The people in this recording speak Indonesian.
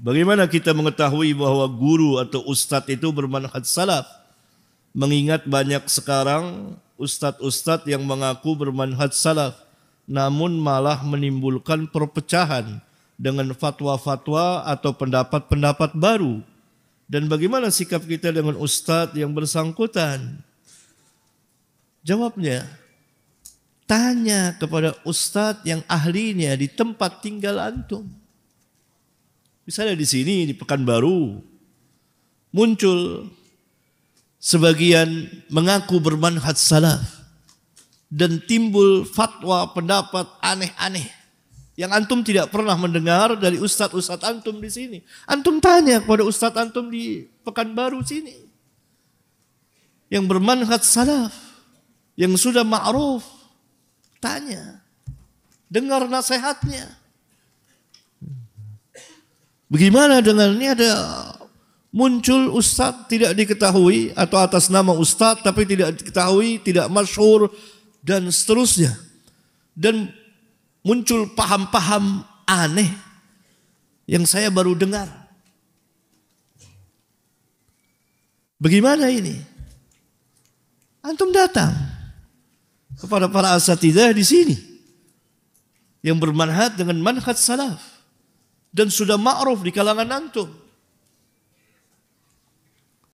Bagaimana kita mengetahui bahwa guru atau ustadz itu bermanhaj salaf? Mengingat banyak sekarang ustadz-ustadz yang mengaku bermanhaj salaf namun malah menimbulkan perpecahan dengan fatwa-fatwa atau pendapat-pendapat baru. Dan bagaimana sikap kita dengan ustadz yang bersangkutan? Jawabnya, tanya kepada ustadz yang ahlinya di tempat tinggal antum misalnya di sini di Pekanbaru muncul sebagian mengaku bermanhaj salaf dan timbul fatwa pendapat aneh-aneh yang antum tidak pernah mendengar dari ustadz-ustadz antum di sini. Antum tanya kepada ustadz antum di Pekanbaru sini. Yang bermanhaj salaf, yang sudah ma'ruf, tanya. Dengar nasihatnya. Bagaimana dengan ini ada muncul ustaz tidak diketahui atau atas nama ustaz tapi tidak diketahui, tidak masyhur dan seterusnya. Dan muncul paham-paham aneh yang saya baru dengar. Bagaimana ini? Antum datang kepada para asatidah di sini yang bermanhat dengan manhat salaf dan sudah ma'ruf di kalangan antum.